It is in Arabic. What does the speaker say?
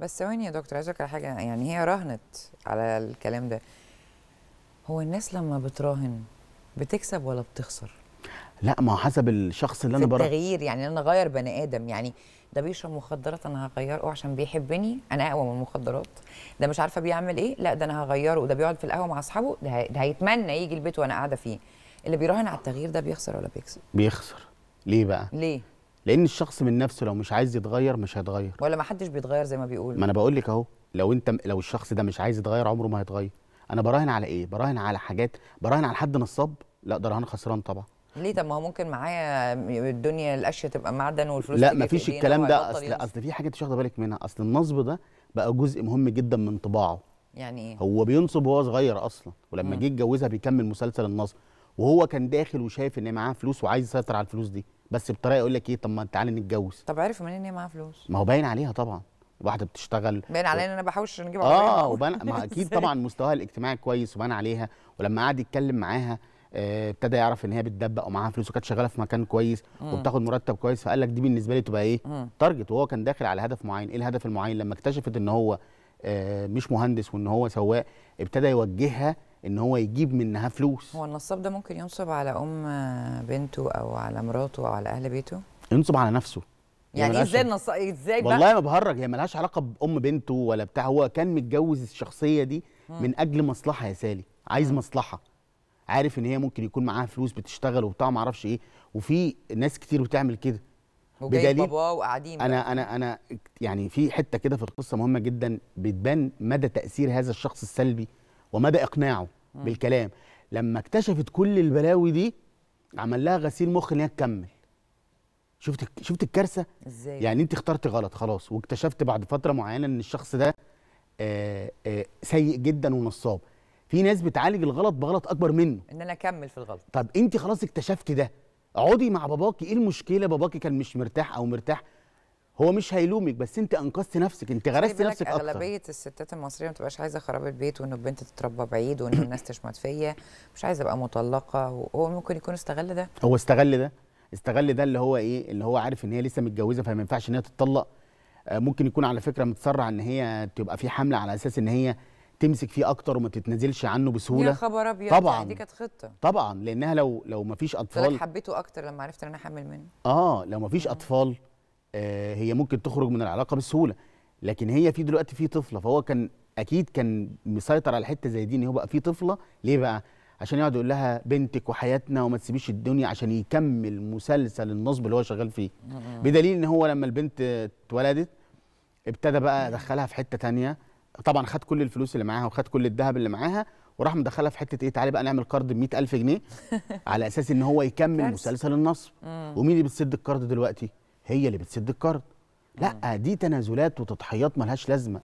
بس ثواني يا دكتور عايز على حاجه يعني هي راهنت على الكلام ده هو الناس لما بتراهن بتكسب ولا بتخسر لا ما حسب الشخص اللي انا براهن التغيير يعني انا اغير بني ادم يعني ده بيشرب مخدرات انا هغيره عشان بيحبني انا اقوى من المخدرات ده مش عارفه بيعمل ايه لا ده انا هغيره وده بيقعد في القهوه مع اصحابه ده, ده هيتمنى يجي البيت وانا قاعده فيه اللي بيراهن على التغيير ده بيخسر ولا بيكسب بيخسر ليه بقى ليه لان الشخص من نفسه لو مش عايز يتغير مش هيتغير ولا ما حدش بيتغير زي ما بيقول ما انا بقول لك اهو لو انت لو الشخص ده مش عايز يتغير عمره ما هيتغير انا براهن على ايه براهن على حاجات براهن على حد نصاب لا ده رهان خسران طبعا ليه طب ما هو ممكن معايا الدنيا الاشياء تبقى معدن والفلوس لا مفيش الكلام ده اصل اصل في حاجه انت واخده بالك منها اصل النصب ده بقى جزء مهم جدا من طباعه يعني ايه هو بينصب وهو صغير اصلا ولما جه يتجوزها بيكمل مسلسل النصب وهو كان داخل وشايف ان معاه فلوس وعايز يسيطر على الفلوس دي بس بطريقه يقول لك ايه طب ما تعالى نتجوز طب عرف منين ان هي معاها فلوس ما هو باين عليها طبعا واحده بتشتغل باين عليها ان انا بحوش نجيب اه وبان ما اكيد طبعا مستواها الاجتماعي كويس وبان عليها ولما قعد يتكلم معاها آه، ابتدى يعرف ان هي بتدبق ومعاها فلوس وكانت شغاله في مكان كويس وبتاخد مرتب كويس فقال لك دي بالنسبه لي تبقى ايه تارجت وهو كان داخل على هدف معين ايه الهدف المعين لما اكتشفت ان هو آه، مش مهندس وان هو سواق ابتدى يوجهها ان هو يجيب منها فلوس هو النصاب ده ممكن ينصب على ام بنته او على مراته او على اهل بيته ينصب على نفسه يعني ازاي النص ازاي بقى والله ما بهرج هي ملهاش علاقه بام بنته ولا بتاع هو كان متجوز الشخصيه دي م. من اجل مصلحه يا سالي عايز م. مصلحه عارف ان هي ممكن يكون معاها فلوس بتشتغل وبتاع ما اعرفش ايه وفي ناس كتير بتعمل كده بدليل باباه وقاعدين انا انا انا يعني في حته كده في القصه مهمه جدا بتبان مدى تاثير هذا الشخص السلبي ومدى اقناعه بالكلام لما اكتشفت كل البلاوي دي عمل لها غسيل مخ ان هي تكمل شفت شفت الكارثه ازاي يعني انت اخترت غلط خلاص واكتشفت بعد فتره معينه ان الشخص ده آآ آآ سيء جدا ونصاب في ناس بتعالج الغلط بغلط اكبر منه ان انا اكمل في الغلط طب انت خلاص اكتشفت ده اقعدي مع باباكي ايه المشكله باباكي كان مش مرتاح او مرتاح هو مش هيلومك بس انت انقذت نفسك انت غرست نفسك اكتر اغلبيه الستات المصريه ما بتبقاش عايزه خراب البيت وان البنت تتربى بعيد وان الناس تشمت فيا مش عايزه ابقى مطلقه وهو ممكن يكون استغل ده هو استغل ده استغل ده اللي هو ايه اللي هو عارف ان هي لسه متجوزه فما ينفعش ان هي تتطلق آه، ممكن يكون على فكره متسرع ان هي تبقى في حمله على اساس ان هي تمسك فيه اكتر وما تتنازلش عنه بسهوله يا خبر ابيض طبعا دي كانت خطه طبعا لانها لو لو ما فيش اطفال حبيته اكتر لما عرفت ان انا حامل منه اه لو ما فيش اطفال آه، هي ممكن تخرج من العلاقه بسهوله لكن هي في دلوقتي في طفله فهو كان اكيد كان مسيطر على حته زي دي ان هو بقى في طفله ليه بقى عشان يقعد يقول لها بنتك وحياتنا وما تسيبيش الدنيا عشان يكمل مسلسل النصب اللي هو شغال فيه آه. بدليل ان هو لما البنت اتولدت ابتدى بقى دخلها في حته تانية طبعا خد كل الفلوس اللي معاها وخد كل الذهب اللي معاها وراح مدخلها في حته ايه تعالي بقى نعمل قرض ب 100000 جنيه على اساس ان هو يكمل مسلسل النصب آه. ومين اللي بتسد القرض دلوقتي هي اللي بتسد الكارد لا دي تنازلات وتضحيات ملهاش لازمه